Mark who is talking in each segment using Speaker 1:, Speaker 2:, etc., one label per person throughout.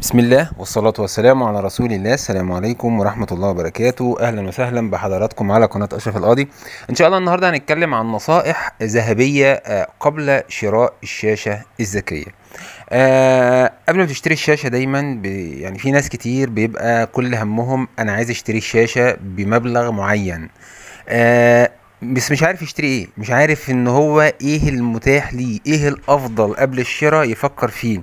Speaker 1: بسم الله والصلاة والسلام على رسول الله السلام عليكم ورحمة الله وبركاته أهلا وسهلا بحضراتكم على قناة أشرف القاضي إن شاء الله النهاردة هنتكلم عن نصائح ذهبية آه، قبل شراء الشاشة الذكية أه قبل ما تشتري الشاشه دايما يعني في ناس كتير بيبقى كل همهم انا عايز اشتري الشاشه بمبلغ معين أه بس مش عارف يشتري ايه مش عارف ان هو ايه المتاح ليه ايه الافضل قبل الشراء يفكر فيه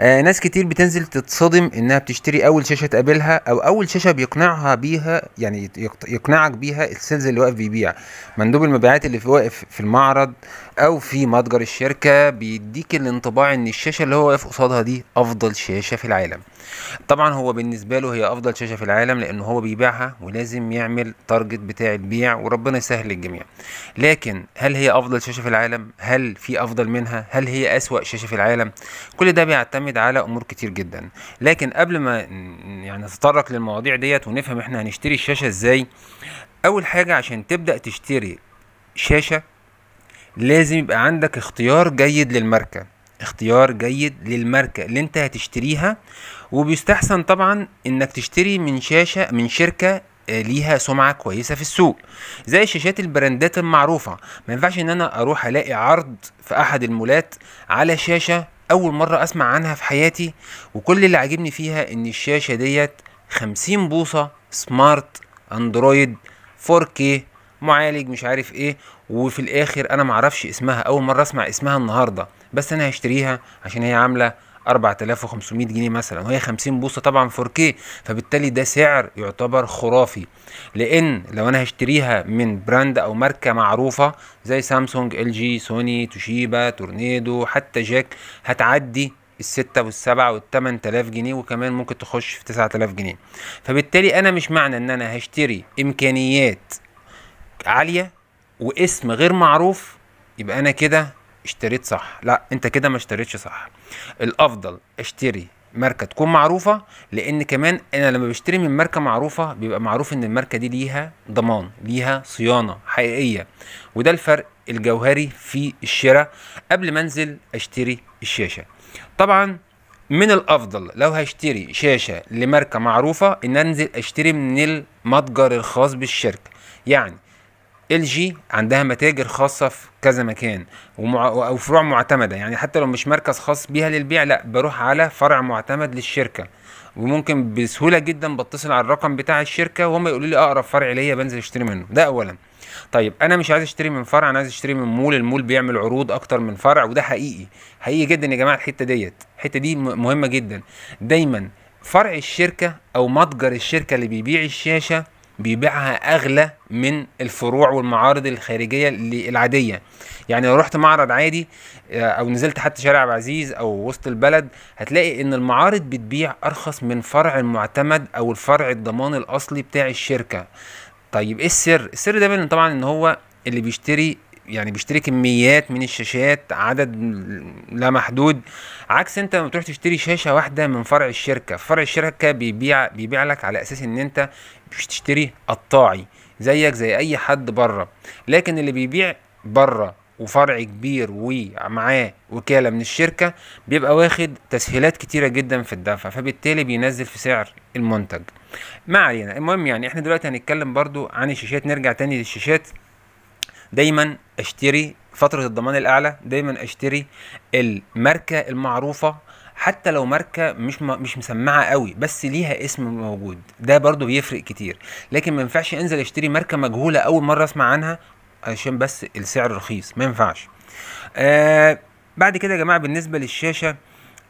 Speaker 1: آه ناس كتير بتنزل تتصدم انها بتشتري اول شاشه تقابلها او اول شاشه بيقنعها بيها يعني يقنعك بيها السيلز اللي واقف بيبيع مندوب المبيعات اللي في واقف في المعرض او في متجر الشركه بيديك الانطباع ان الشاشه اللي هو واقف قصادها دي افضل شاشه في العالم طبعا هو بالنسبه له هي افضل شاشه في العالم لان هو بيبيعها ولازم يعمل تارجت بتاع البيع وربنا يسهل للجميع لكن هل هي افضل شاشه في العالم هل في افضل منها هل هي اسوا شاشه في العالم كل ده بيعتمد على امور كتير جدا لكن قبل ما يعني نتطرق للمواضيع ديت ونفهم احنا هنشتري الشاشه ازاي اول حاجه عشان تبدا تشتري شاشه لازم يبقى عندك اختيار جيد للماركه اختيار جيد للماركه اللي انت هتشتريها وبيستحسن طبعا انك تشتري من شاشه من شركه آه، ليها سمعة كويسة في السوق زي شاشات البراندات المعروفة ما ينفعش ان انا اروح الاقي عرض في احد المولات على شاشة اول مرة اسمع عنها في حياتي وكل اللي عاجبني فيها ان الشاشة ديت 50 بوصة سمارت اندرويد 4K معالج مش عارف ايه وفي الاخر انا معرفش اسمها اول مره اسمع اسمها النهارده بس انا هشتريها عشان هي عامله 4500 جنيه مثلا وهي 50 بوصه طبعا 4K فبالتالي ده سعر يعتبر خرافي لان لو انا هشتريها من براند او ماركه معروفه زي سامسونج ال جي سوني توشيبا تورنيدو حتى جاك هتعدي الستة والسبعة وال تلاف جنيه وكمان ممكن تخش في تسعة تلاف جنيه فبالتالي أنا مش معنى إن أنا هشتري إمكانيات عاليه واسم غير معروف يبقى انا كده اشتريت صح لا انت كده ما اشتريتش صح الافضل اشتري ماركه تكون معروفه لان كمان انا لما بشتري من ماركه معروفه بيبقى معروف ان الماركه دي ليها ضمان ليها صيانه حقيقيه وده الفرق الجوهري في الشراء قبل ما انزل اشتري الشاشه طبعا من الافضل لو هشتري شاشه لماركه معروفه ان انزل اشتري من المتجر الخاص بالشركه يعني ال جي عندها متاجر خاصه في كذا مكان ومع... او فروع معتمده يعني حتى لو مش مركز خاص بيها للبيع لا بروح على فرع معتمد للشركه وممكن بسهوله جدا بتصل على الرقم بتاع الشركه وهم يقولوا لي اقرب فرع ليا بنزل اشتري منه ده اولا طيب انا مش عايز اشتري من فرع انا عايز اشتري من مول المول بيعمل عروض اكتر من فرع وده حقيقي حقيقي جدا يا جماعه الحته ديت الحته دي مهمه جدا دايما فرع الشركه او متجر الشركه اللي بيبيع الشاشه بيبيعها اغلى من الفروع والمعارض الخارجيه العاديه يعني لو رحت معرض عادي آه، او نزلت حتى شارع عبد العزيز او وسط البلد هتلاقي ان المعارض بتبيع ارخص من فرع المعتمد او الفرع الضمان الاصلي بتاع الشركه طيب ايه السر السر ده طبعا ان هو اللي بيشتري يعني بيشتري كميات من الشاشات عدد لا محدود عكس انت لما تروح تشتري شاشه واحده من فرع الشركه فرع الشركه بيبيع بيبيع لك على اساس ان انت مش تشتري قطاعي زيك زي اي حد بره لكن اللي بيبيع بره وفرع كبير ومعاه وكاله من الشركه بيبقى واخد تسهيلات كتيره جدا في الدفع فبالتالي بينزل في سعر المنتج ما علينا المهم يعني احنا دلوقتي هنتكلم برضو عن الشاشات نرجع تاني للشاشات دايما اشتري فترة الضمان الأعلى دايما اشتري الماركة المعروفة حتى لو ماركة مش مش مسمعة قوي بس ليها اسم موجود ده برضو بيفرق كتير لكن ما ينفعش انزل اشتري ماركة مجهولة أول مرة أسمع عنها عشان بس السعر رخيص ما ينفعش آه بعد كده يا جماعة بالنسبة للشاشة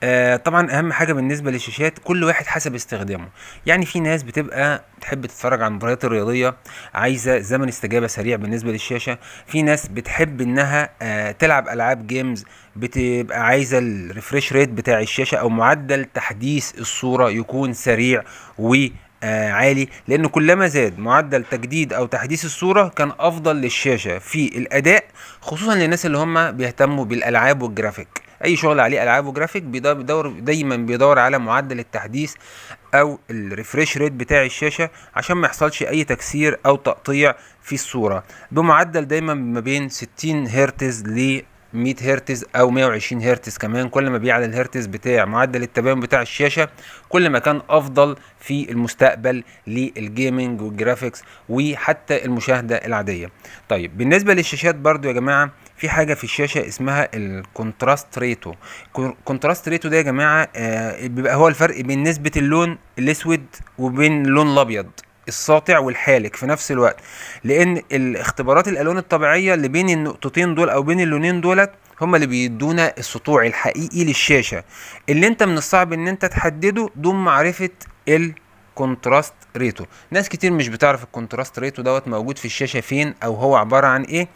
Speaker 1: آه طبعا اهم حاجه بالنسبه للشاشات كل واحد حسب استخدامه يعني في ناس بتبقى بتحب تتفرج على المباريات الرياضيه عايزه زمن استجابه سريع بالنسبه للشاشه في ناس بتحب انها آه تلعب العاب جيمز بتبقى عايزه الريفريش ريت بتاع الشاشه او معدل تحديث الصوره يكون سريع و آه عالي لان كلما زاد معدل تجديد او تحديث الصوره كان افضل للشاشه في الاداء خصوصا للناس اللي هم بيهتموا بالالعاب والجرافيك اي شغل عليه العاب وجرافيك بيدور دايما بيدور على معدل التحديث او الريفريش ريت بتاع الشاشه عشان ما يحصلش اي تكسير او تقطيع في الصوره بمعدل دايما ما بين 60 هرتز ل 100 هرتز او 120 هرتز كمان كل ما بيعلى الهرتز بتاع معدل التباين بتاع الشاشه كل ما كان افضل في المستقبل للجيمنج والجرافيكس وحتى المشاهده العاديه طيب بالنسبه للشاشات برضو يا جماعه في حاجه في الشاشه اسمها الكونتراست ريتو الكونتراست ريتو ده يا جماعه آه، بيبقى هو الفرق بين نسبه اللون الاسود وبين اللون الابيض الساطع والحالك في نفس الوقت لان الاختبارات الالوان الطبيعيه اللي بين النقطتين دول او بين اللونين دولت هما اللي بيدونا السطوع الحقيقي للشاشه اللي انت من الصعب ان انت تحدده دون معرفه ال كونتراست ريتو ناس كتير مش بتعرف الكونتراست ريتو دوت موجود في الشاشه فين او هو عباره عن ايه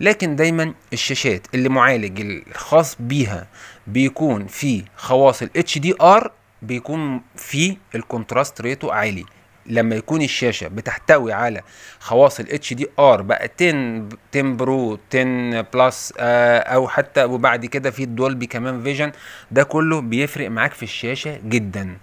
Speaker 1: لكن دايما الشاشات اللي معالج الخاص بيها بيكون في خواص الاتش دي ار بيكون في الكونتراست ريتو عالي لما يكون الشاشه بتحتوي على خواص الاتش دي ار بقى 10 10 برو 10 بلس آه او حتى وبعد كده في الدولبي كمان فيجن ده كله بيفرق معاك في الشاشه جدا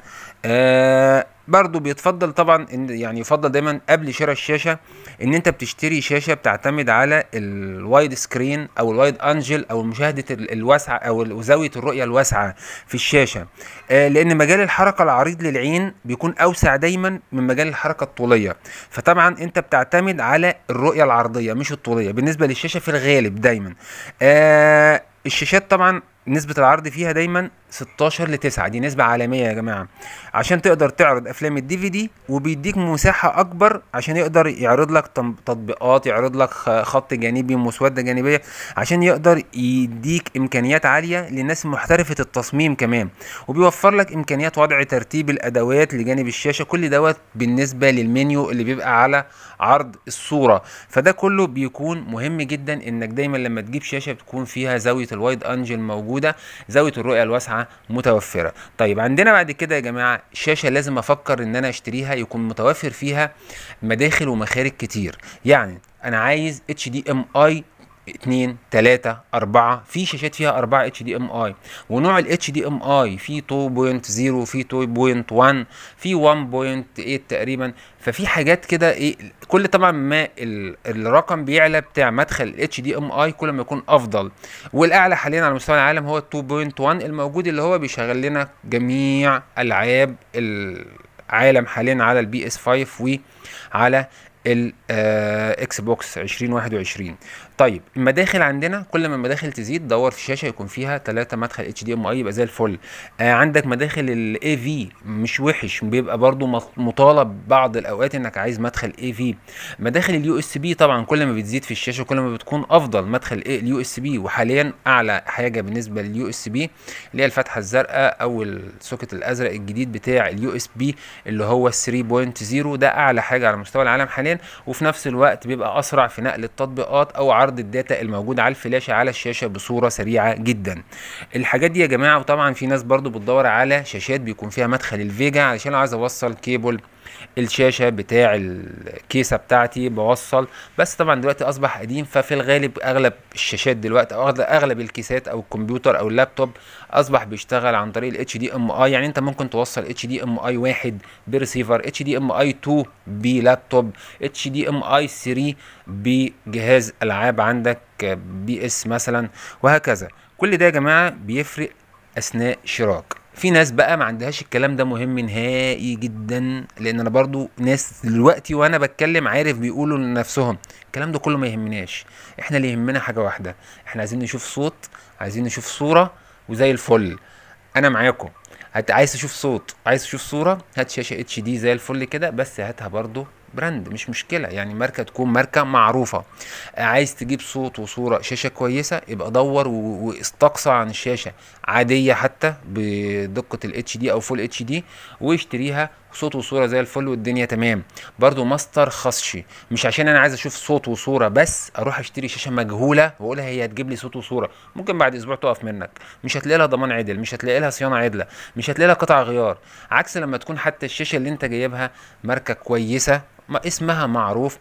Speaker 1: آه برضو بيتفضل طبعا ان يعني يفضل دايما قبل شراء الشاشه ان انت بتشتري شاشه بتعتمد على الوايد سكرين او الوايد انجل او مشاهده الواسعه او زاويه الرؤيه الواسعه في الشاشه آه لان مجال الحركه العريض للعين بيكون اوسع دايما من مجال الحركه الطوليه فطبعا انت بتعتمد على الرؤيه العرضيه مش الطوليه بالنسبه للشاشه في الغالب دايما آه الشاشات طبعا نسبة العرض فيها دايما 16 ل 9 دي نسبة عالمية يا جماعة عشان تقدر تعرض أفلام الدي في دي وبيديك مساحة أكبر عشان يقدر يعرض لك تطبيقات يعرض لك خط جانبي مسودة جانبية عشان يقدر يديك إمكانيات عالية للناس محترفة التصميم كمان وبيوفر لك إمكانيات وضع ترتيب الأدوات لجانب الشاشة كل دوت بالنسبة للمنيو اللي بيبقى على عرض الصورة فده كله بيكون مهم جدا إنك دايما لما تجيب شاشة بتكون فيها زاوية الوايد أنجل موجودة موجوده زاويه الرؤيه الواسعه متوفره طيب عندنا بعد كده يا جماعه شاشه لازم افكر ان انا اشتريها يكون متوفر فيها مداخل ومخارج كتير يعني انا عايز اتش دي ام اي 2 3 4 في شاشات فيها 4 اتش دي ام اي ونوع الاتش دي ام اي في 2.0 في 2.1 في 1.8 تقريبا ففي حاجات كده ايه كل طبعا ما الرقم بيعلى بتاع مدخل الاتش دي ام اي كل ما يكون افضل والاعلى حاليا على مستوى العالم هو 2.1 الموجود اللي هو بيشغل لنا جميع العاب العالم حاليا على البي اس 5 وعلى الاكس بوكس 2021 طيب المداخل عندنا كل ما المداخل تزيد دور في شاشه يكون فيها ثلاثة مدخل اتش دي ام اي يبقى زي الفل آه عندك مداخل الاي في مش وحش بيبقى برضو مطالب بعض الاوقات انك عايز مدخل اي في مداخل اليو اس بي طبعا كل ما بتزيد في الشاشه كل ما بتكون افضل مدخل اليو اس بي وحاليا اعلى حاجه بالنسبه لليو اس بي اللي هي الفتحه الزرقاء او السوكت الازرق الجديد بتاع اليو اس بي اللي هو 3.0 ده اعلى حاجه على مستوى العالم حاليا وفي نفس الوقت بيبقى اسرع في نقل التطبيقات او عرض الداتا الموجود على الفلاشه على الشاشه بصوره سريعه جدا الحاجات دي يا جماعه وطبعا في ناس برضو بتدور على شاشات بيكون فيها مدخل الفيجا علشان عايز اوصل كيبل الشاشه بتاع الكيسه بتاعتي بوصل بس طبعا دلوقتي اصبح قديم ففي الغالب اغلب الشاشات دلوقتي او اغلب الكيسات او الكمبيوتر او اللابتوب اصبح بيشتغل عن طريق الاتش دي ام اي يعني انت ممكن توصل اتش دي ام اي 1 بريسيفر اتش دي ام اي 2 بلابتوب اتش دي ام اي 3 بجهاز العاب عندك بي اس مثلا وهكذا كل ده يا جماعه بيفرق اثناء شراك في ناس بقى ما عندهاش الكلام ده مهم نهائي جدا لان انا برضو ناس دلوقتي وانا بتكلم عارف بيقولوا لنفسهم الكلام ده كله ما يهمناش احنا اللي يهمنا حاجه واحده احنا عايزين نشوف صوت عايزين نشوف صوره وزي الفل انا معاكم هت... عايز تشوف صوت عايز تشوف صوره هات شاشه اتش دي زي الفل كده بس هاتها برضو براند مش مشكله يعني ماركه تكون ماركه معروفه عايز تجيب صوت وصوره شاشه كويسه يبقى دور واستقصى عن شاشه عاديه حتى بدقه الاتش دي او فول اتش دي واشتريها صوت وصوره زي الفل والدنيا تمام برضو ما استرخصشي مش عشان انا عايز اشوف صوت وصوره بس اروح اشتري شاشه مجهوله واقولها هي هتجيب لي صوت وصوره ممكن بعد اسبوع تقف منك مش هتلاقي لها ضمان عدل مش هتلاقي لها صيانه عدله مش هتلاقي لها قطع غيار عكس لما تكون حتى الشاشه اللي انت جايبها ماركه كويسه ما اسمها معروف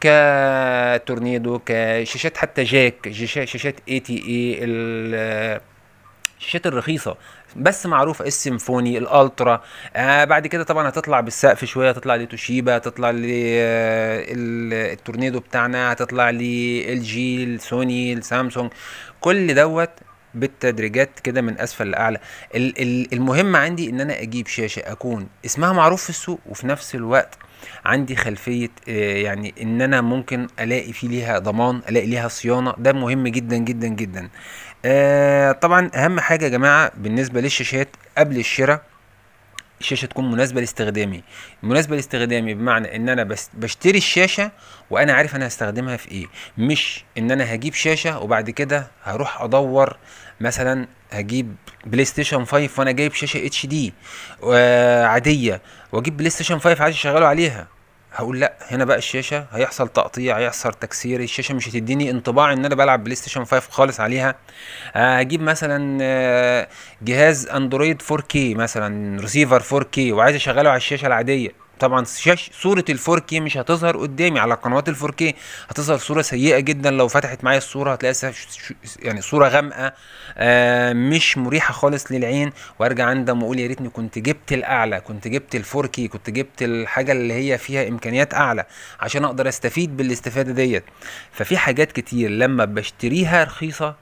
Speaker 1: كتورنيدو كشاشات حتى جاك شاشات اي تي اي الشاشات الرخيصه بس معروف السيمفوني الالترا آه بعد كده طبعا هتطلع بالسقف شويه هتطلع لتوشيبا هتطلع للتورنيدو آه، بتاعنا هتطلع للجي السوني السامسونج كل دوت بالتدريجات كده من اسفل لاعلى المهم عندي ان انا اجيب شاشه اكون اسمها معروف في السوق وفي نفس الوقت عندي خلفيه آه، يعني ان انا ممكن الاقي في ليها ضمان الاقي ليها صيانه ده مهم جدا جدا جدا آه طبعا اهم حاجه يا جماعه بالنسبه للشاشات قبل الشراء الشاشه تكون مناسبه لاستخدامي مناسبه لاستخدامي بمعنى ان انا بس بشتري الشاشه وانا عارف انا هستخدمها في ايه مش ان انا هجيب شاشه وبعد كده هروح ادور مثلا هجيب بلاي ستيشن 5 وانا جايب شاشه اتش آه، دي عاديه واجيب بلاي ستيشن 5 عايز اشغله عليها هقول لا هنا بقى الشاشه هيحصل تقطيع هيحصل تكسير الشاشه مش هتديني انطباع ان انا بلعب بلاي ستيشن 5 خالص عليها هجيب مثلا آه، جهاز اندرويد 4K مثلا ريسيفر 4K وعايز اشغله على الشاشه العاديه طبعا شاش صوره الفوركي مش هتظهر قدامي على قنوات الفوركي هتظهر صوره سيئه جدا لو فتحت معايا الصوره هتلاقي يعني صوره غامقه آه، مش مريحه خالص للعين وارجع اندم واقول يا ريتني كنت جبت الاعلى كنت جبت الفوركي كنت جبت الحاجه اللي هي فيها امكانيات اعلى عشان اقدر استفيد بالاستفاده ديت ففي حاجات كتير لما بشتريها رخيصه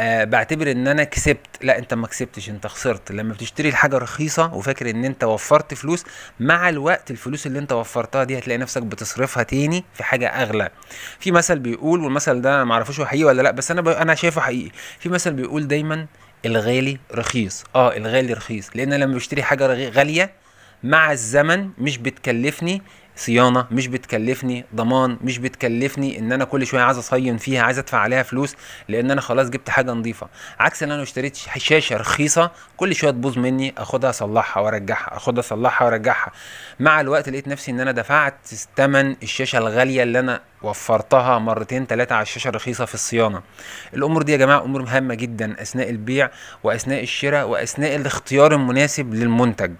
Speaker 1: أه بعتبر ان انا كسبت لا انت ما كسبتش انت خسرت لما بتشتري الحاجه رخيصه وفاكر ان انت وفرت فلوس مع الوقت الفلوس اللي انت وفرتها دي هتلاقي نفسك بتصرفها تاني في حاجه اغلى في مثل بيقول والمثل ده ما اعرفوش هو حقيقي ولا لا بس انا ب... انا شايفه حقيقي في مثل بيقول دايما الغالي رخيص اه الغالي رخيص لان لما بشتري حاجه غاليه مع الزمن مش بتكلفني صيانه مش بتكلفني ضمان مش بتكلفني ان انا كل شويه عايز اصين فيها عايز ادفع عليها فلوس لان انا خلاص جبت حاجه نظيفه عكس ان انا اشتريت شاشه رخيصه كل شويه تبوظ مني اخدها اصلحها وارجعها اخدها اصلحها وارجعها مع الوقت لقيت نفسي ان انا دفعت ثمن الشاشه الغاليه اللي انا وفرتها مرتين ثلاثة على الشاشة الرخيصة في الصيانة الأمور دي يا جماعة أمور مهمة جدا أثناء البيع وأثناء الشراء وأثناء الاختيار المناسب للمنتج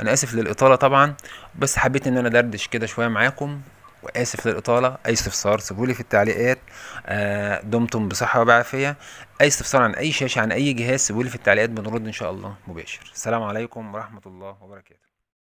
Speaker 1: انا اسف للاطاله طبعا بس حبيت ان انا دردش كده شويه معاكم واسف للاطاله اي استفسار سيبولي في التعليقات آه، دمتم بصحه وبعافيه اي استفسار عن اي شاشه عن اي جهاز سيبولي في التعليقات بنرد ان شاء الله مباشر السلام عليكم ورحمه الله وبركاته